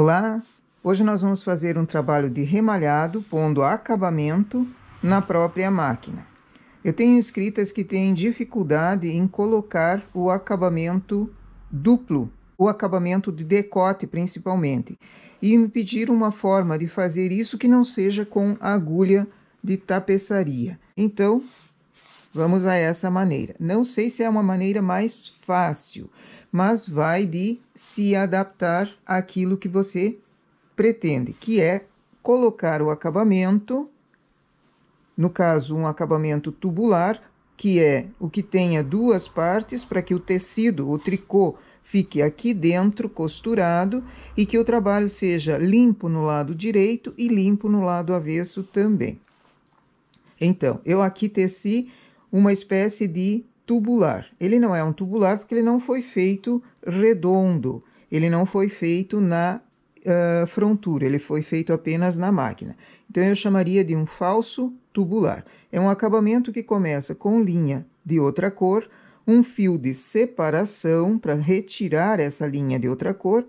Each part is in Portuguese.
Olá, hoje nós vamos fazer um trabalho de remalhado pondo acabamento na própria máquina. Eu tenho escritas que têm dificuldade em colocar o acabamento duplo, o acabamento de decote principalmente, e me pediram uma forma de fazer isso que não seja com agulha de tapeçaria. Então, vamos a essa maneira. Não sei se é uma maneira mais fácil, mas vai de se adaptar àquilo que você pretende, que é colocar o acabamento, no caso, um acabamento tubular, que é o que tenha duas partes para que o tecido, o tricô, fique aqui dentro costurado e que o trabalho seja limpo no lado direito e limpo no lado avesso também. Então, eu aqui teci uma espécie de tubular. Ele não é um tubular porque ele não foi feito redondo, ele não foi feito na uh, frontura, ele foi feito apenas na máquina. Então eu chamaria de um falso tubular. É um acabamento que começa com linha de outra cor, um fio de separação para retirar essa linha de outra cor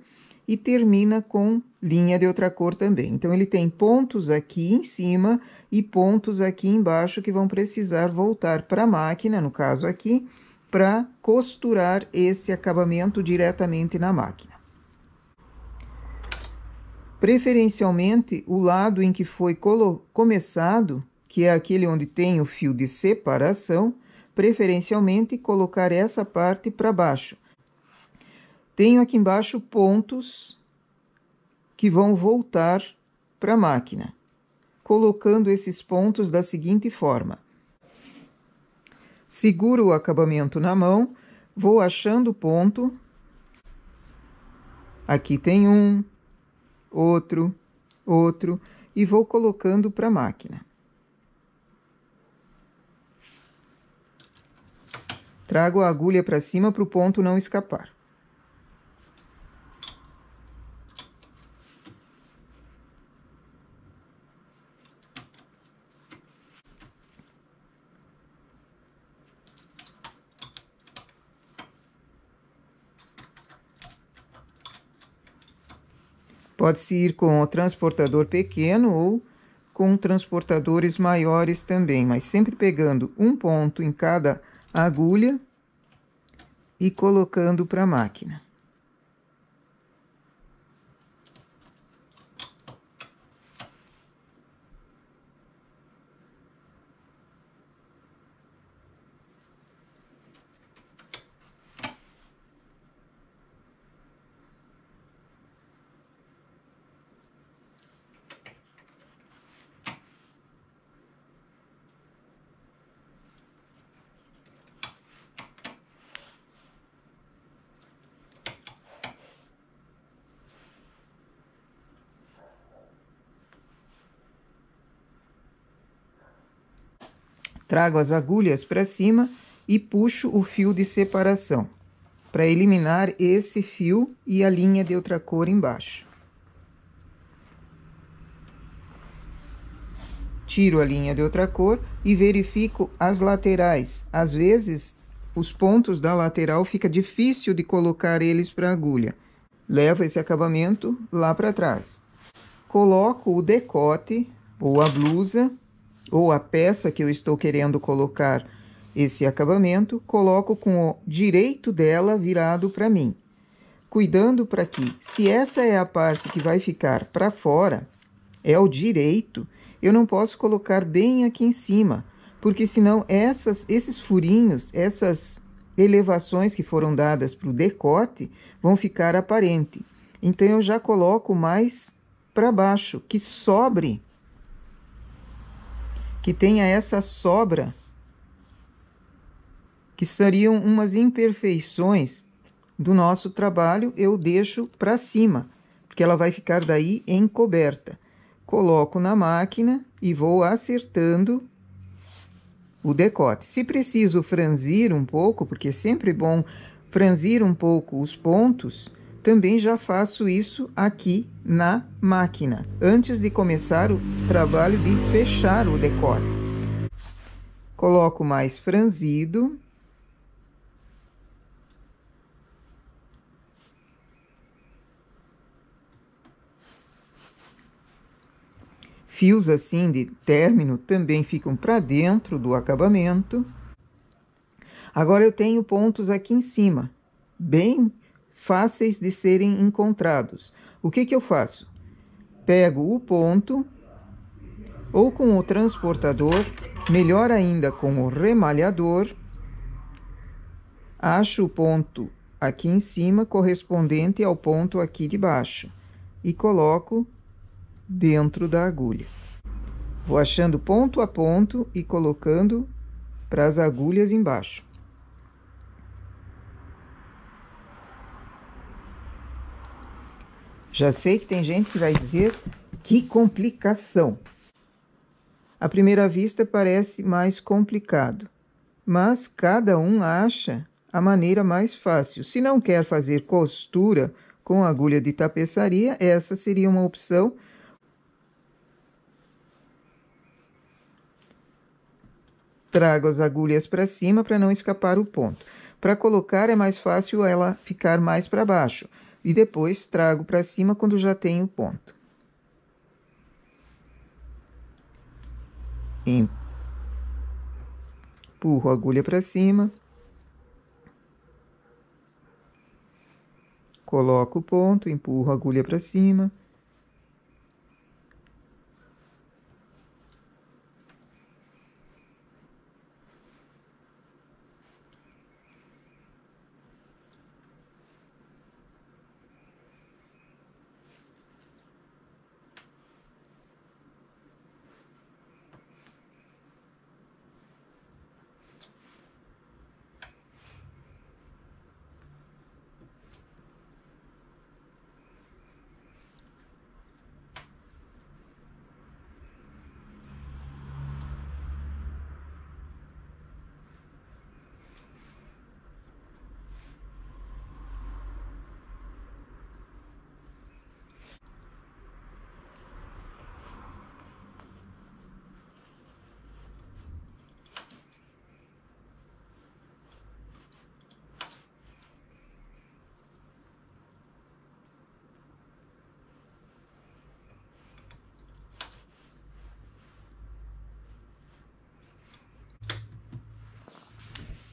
e termina com linha de outra cor também. Então, ele tem pontos aqui em cima e pontos aqui embaixo que vão precisar voltar para a máquina, no caso aqui, para costurar esse acabamento diretamente na máquina. Preferencialmente, o lado em que foi começado, que é aquele onde tem o fio de separação, preferencialmente colocar essa parte para baixo, tenho aqui embaixo pontos que vão voltar para a máquina, colocando esses pontos da seguinte forma. Seguro o acabamento na mão, vou achando o ponto. Aqui tem um, outro, outro, e vou colocando para a máquina. Trago a agulha para cima para o ponto não escapar. Pode-se ir com o transportador pequeno ou com transportadores maiores também, mas sempre pegando um ponto em cada agulha e colocando para a máquina. Trago as agulhas para cima e puxo o fio de separação para eliminar esse fio e a linha de outra cor embaixo. Tiro a linha de outra cor e verifico as laterais. Às vezes, os pontos da lateral fica difícil de colocar eles para a agulha. Levo esse acabamento lá para trás. Coloco o decote ou a blusa ou a peça que eu estou querendo colocar esse acabamento, coloco com o direito dela virado para mim, cuidando para que, se essa é a parte que vai ficar para fora, é o direito, eu não posso colocar bem aqui em cima, porque senão essas, esses furinhos, essas elevações que foram dadas para o decote vão ficar aparente. Então eu já coloco mais para baixo, que sobre que tenha essa sobra, que seriam umas imperfeições do nosso trabalho, eu deixo para cima, porque ela vai ficar daí encoberta. Coloco na máquina e vou acertando o decote. Se preciso franzir um pouco, porque é sempre bom franzir um pouco os pontos, também já faço isso aqui na máquina, antes de começar o trabalho de fechar o decor. Coloco mais franzido. Fios assim de término também ficam para dentro do acabamento. Agora eu tenho pontos aqui em cima, bem fáceis de serem encontrados. O que, que eu faço? Pego o ponto ou com o transportador, melhor ainda com o remalhador, acho o ponto aqui em cima correspondente ao ponto aqui de baixo e coloco dentro da agulha. Vou achando ponto a ponto e colocando para as agulhas embaixo. Já sei que tem gente que vai dizer que complicação. À primeira vista parece mais complicado, mas cada um acha a maneira mais fácil. Se não quer fazer costura com agulha de tapeçaria, essa seria uma opção. Trago as agulhas para cima para não escapar o ponto. Para colocar é mais fácil ela ficar mais para baixo e depois trago para cima quando já tenho ponto. Empurro a agulha para cima. Coloco o ponto, empurro a agulha para cima.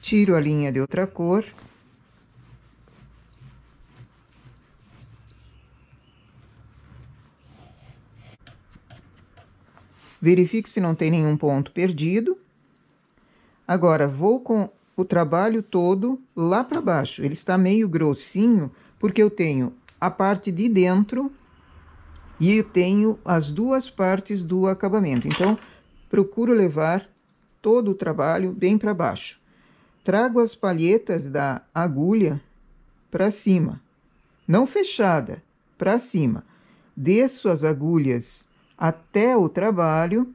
tiro a linha de outra cor. Verifique se não tem nenhum ponto perdido. Agora, vou com o trabalho todo lá para baixo. Ele está meio grossinho, porque eu tenho a parte de dentro e tenho as duas partes do acabamento. Então, procuro levar todo o trabalho bem para baixo trago as palhetas da agulha para cima, não fechada, para cima. Desço as agulhas até o trabalho.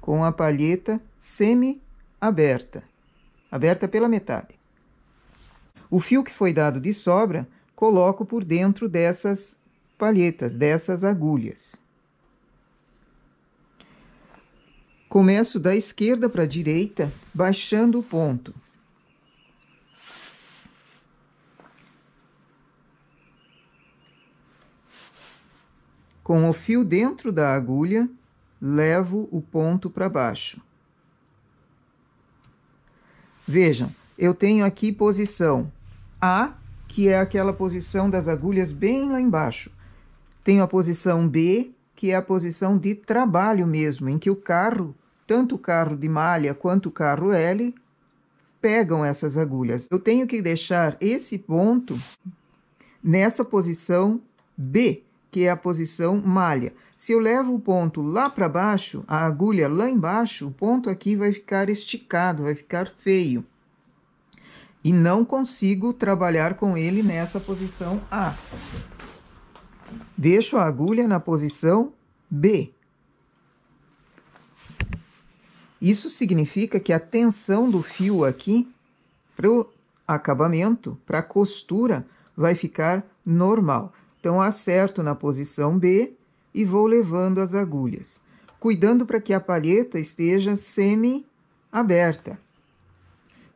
Com a palheta semi-aberta, aberta pela metade. O fio que foi dado de sobra, coloco por dentro dessas palhetas, dessas agulhas. Começo da esquerda para a direita, baixando o ponto. Com o fio dentro da agulha, levo o ponto para baixo. Vejam, eu tenho aqui posição A, que é aquela posição das agulhas bem lá embaixo. Tenho a posição B, que é a posição de trabalho mesmo, em que o carro tanto o carro de malha quanto o carro L pegam essas agulhas. Eu tenho que deixar esse ponto nessa posição B, que é a posição malha. Se eu levo o ponto lá para baixo, a agulha lá embaixo, o ponto aqui vai ficar esticado, vai ficar feio. E não consigo trabalhar com ele nessa posição A. Deixo a agulha na posição B. Isso significa que a tensão do fio aqui para o acabamento, para a costura, vai ficar normal. Então, acerto na posição B e vou levando as agulhas, cuidando para que a palheta esteja semi-aberta,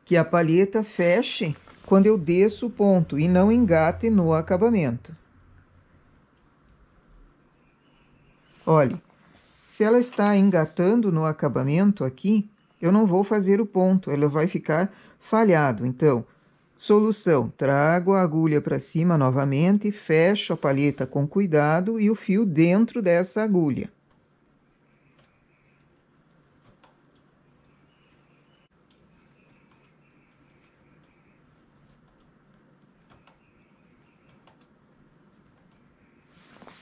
que a palheta feche quando eu desço o ponto e não engate no acabamento. Olhe, se ela está engatando no acabamento aqui, eu não vou fazer o ponto, ela vai ficar falhado. Então, solução: trago a agulha para cima novamente, fecho a palheta com cuidado e o fio dentro dessa agulha.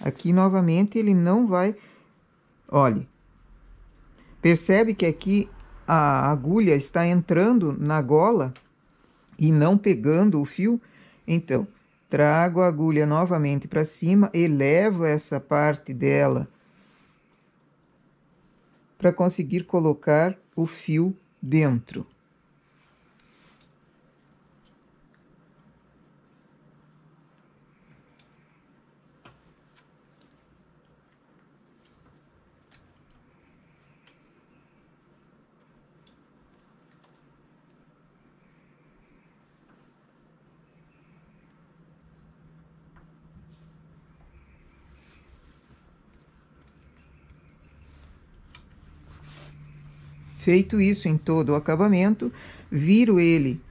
Aqui novamente ele não vai Olhe, percebe que aqui a agulha está entrando na gola e não pegando o fio? Então, trago a agulha novamente para cima, elevo essa parte dela para conseguir colocar o fio dentro. Feito isso em todo o acabamento, viro ele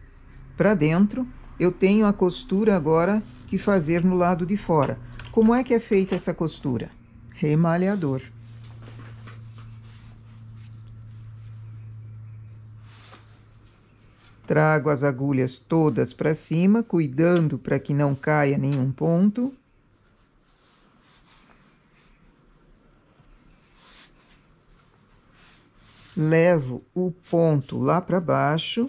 para dentro. Eu tenho a costura agora que fazer no lado de fora. Como é que é feita essa costura? Remalhador. Trago as agulhas todas para cima, cuidando para que não caia nenhum ponto. levo o ponto lá para baixo.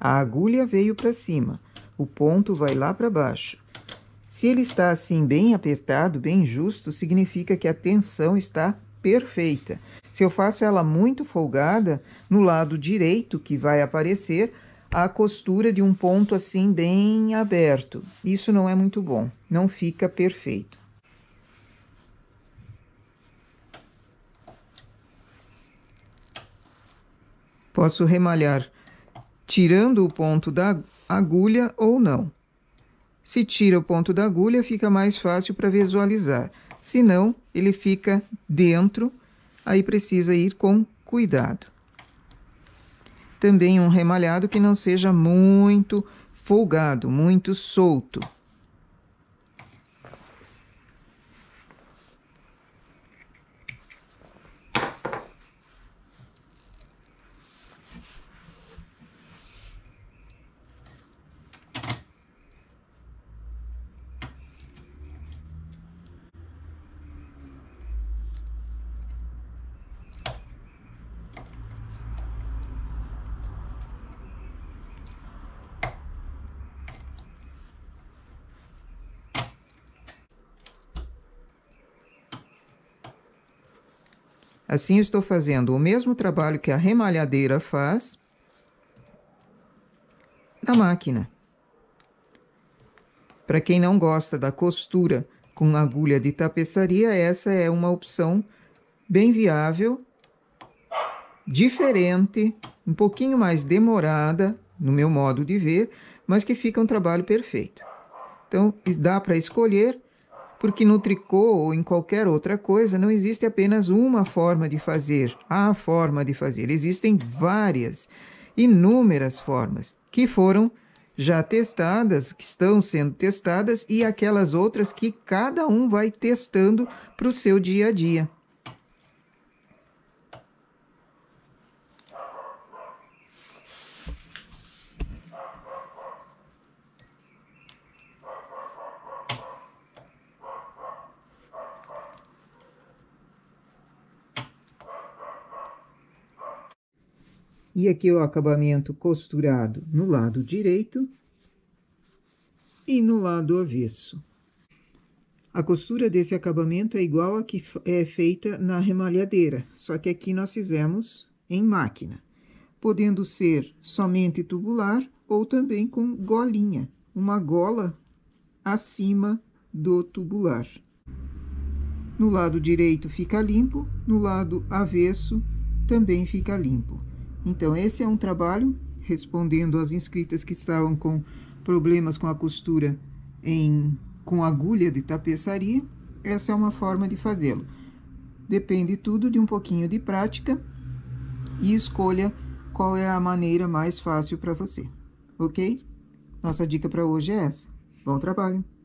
A agulha veio para cima, o ponto vai lá para baixo. Se ele está assim bem apertado, bem justo, significa que a tensão está perfeita. Se eu faço ela muito folgada, no lado direito que vai aparecer, a costura de um ponto assim bem aberto. Isso não é muito bom, não fica perfeito. Posso remalhar tirando o ponto da agulha ou não. Se tira o ponto da agulha, fica mais fácil para visualizar. Se não, ele fica dentro, aí precisa ir com cuidado. Também um remalhado que não seja muito folgado, muito solto. Assim, estou fazendo o mesmo trabalho que a remalhadeira faz na máquina. Para quem não gosta da costura com agulha de tapeçaria, essa é uma opção bem viável, diferente, um pouquinho mais demorada, no meu modo de ver, mas que fica um trabalho perfeito. Então, dá para escolher porque no tricô ou em qualquer outra coisa não existe apenas uma forma de fazer, a forma de fazer. Existem várias, inúmeras formas que foram já testadas, que estão sendo testadas e aquelas outras que cada um vai testando para o seu dia a dia. E aqui o acabamento costurado no lado direito e no lado avesso. A costura desse acabamento é igual a que é feita na remalhadeira, só que aqui nós fizemos em máquina, podendo ser somente tubular ou também com golinha, uma gola acima do tubular. No lado direito fica limpo, no lado avesso também fica limpo. Então, esse é um trabalho respondendo às inscritas que estavam com problemas com a costura em com agulha de tapeçaria. Essa é uma forma de fazê-lo. Depende tudo de um pouquinho de prática e escolha qual é a maneira mais fácil para você, ok? Nossa dica para hoje é essa. Bom trabalho!